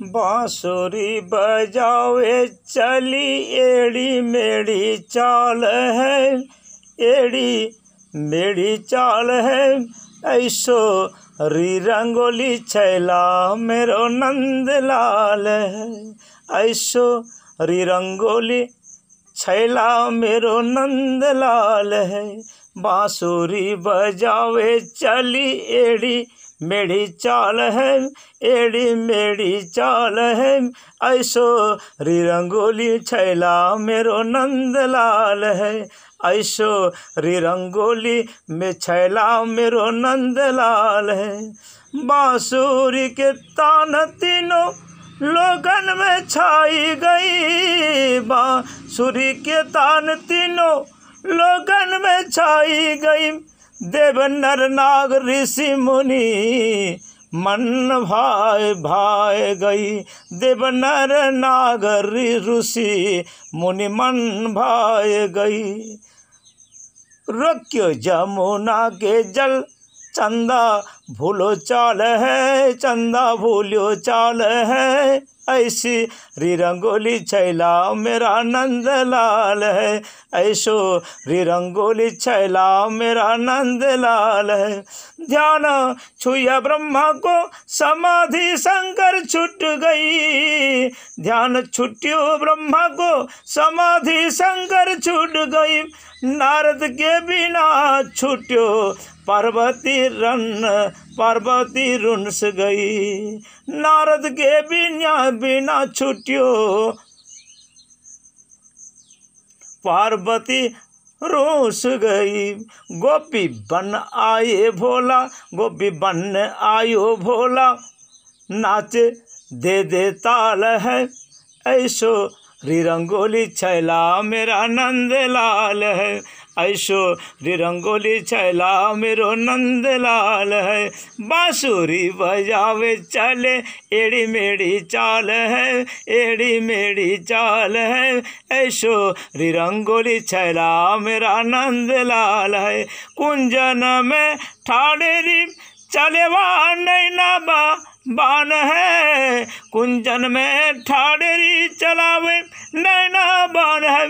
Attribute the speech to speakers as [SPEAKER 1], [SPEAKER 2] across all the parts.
[SPEAKER 1] बांसुरी बजावे चली एड़ी मेड़ी चाल है एड़ी मेड़ी चाल है ऐसो री रंगोली छैला मेरो नंदलाल है ऐसो री रंगोली छैला मेरो नंदलाल है बाँसुरी बजावे चली एड़ी मेरी चाल है एड़ी मेरी चाल है ऐसो री रंगोली छैला मेरो नंदलाल है ऐसो री रंगोली में छैला मेरो नंदलाल है बांसुरी के तान तीनों लोगन में छाई गई बांसुरी के तान तीनों लोगन में छाई गई देव नर नाग ऋषि मुनि मन भाए भाए गई देव नर नाग ऋषि मुनि मन भाए गई रोक्यो जमुना के जल चंदा भूलो चाल है चंदा भूलो चाल है ऐसी री रंगोली छैला मेरा नंद लाल है ऐसो री रंगोली छैला मेरा नंद लाल है ध्यान छुया ब्रह्मा को समाधि शंकर छुट गई ध्यान छुट्यो ब्रह्मा को समाधि शंकर छुट गई नारद के बिना छुट्यो पार्वती रन पार्वती रुंस गई नारद के बिना बिना छुट्यो पार्वती रोस गई गोपी बन आए भोला गोपी बन आयो भोला नाच दे दे ताल है ऐसो री रंगोली छैला मेरा नंद लाल है ऐसो रंगोली छैला मेरो नंदलाल है बाँसुरी बजावे चले एड़ी मेड़ी चाल है एड़ी मेड़ी चाल है ऐसो रंगोली छैला मेरा नंदलाल है कुंजन में ठाड़ेरी चलेवा नैना बा बान है कुंजन में ठाड़ेरी चलावे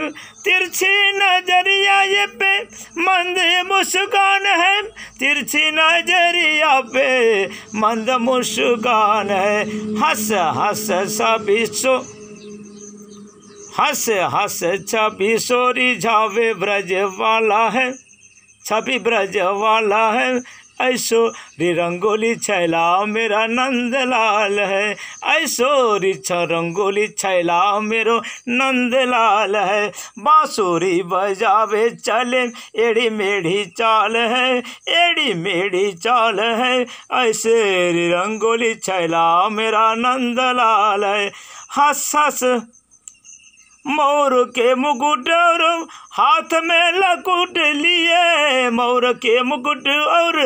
[SPEAKER 1] पर तिरछी नजरिया ये पे मंद मुस्कान है तिरछी नजरिया पे मंद मुस्कान है हंस हंस सभी सो हंस हंस छवि सोरी झावे ब्रज वाला है छवि ब्रज वाला है ऐसो रे रंगोली छैला मेरा नंदलाल है ऐसो रिछ रंगोली छैला मेरो नंदलाल है बाँसुरी बजावे चले एड़ी मेढ़ी चाल है एड़ी मेढ़ी चाल है ऐसे रे रंगोली छैला मेरा नंदलाल है हस हस मोर के मुकुट और हाथ में लकुट लिए मोर के मुकुट और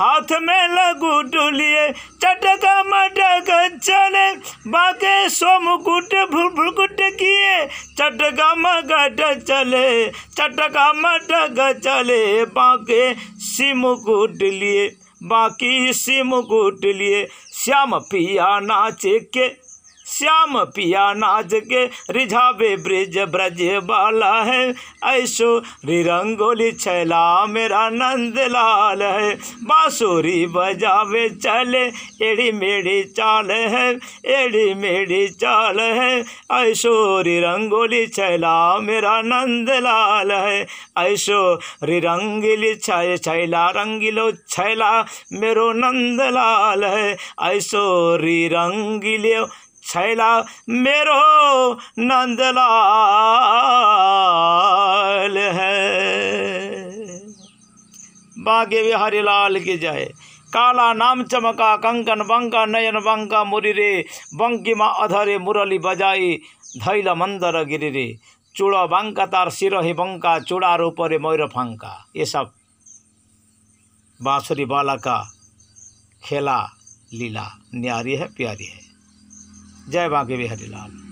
[SPEAKER 1] हाथ में लकुट लिए चटक मटक चले बाके सो मुकुट भुलकुट किए चटका मगट चले चटका मटक चले बाके सी मुकुट लिए बाकी सी मुकुट लिए श्याम पिया नाचे के श्याम पिया नाच के रिझावे ब्रिज ब्रज बाला है ऐसो रिरंगोली छैला मेरा नंद लाल है बाँसुरी बजावे चले एड़ी मेड़ी चाल है एड़ी मेड़ी चाल है ऐसो रिरंगोली छैला मेरा नंद लाल है ऐसो रिरंगिली छै छैला रंगीलो छैला मेरो नंद लाल है ऐसो रिरंगिलो छैला मेरो नंदलाल है बागे बिहारी लाल की जय काला नाम चमका कंकन बंका नयन बंका मुरी रे बंकी माँ अधरे मुरली बजाई धैल मंदर गिरी रे चूड़ा बांका तार सिरही बंका चूड़ा रूपरे मयूर फांका ये सब बाँसुरी बाला का खेला लीला न्यारी है प्यारी है जय बांके बिहारी लाल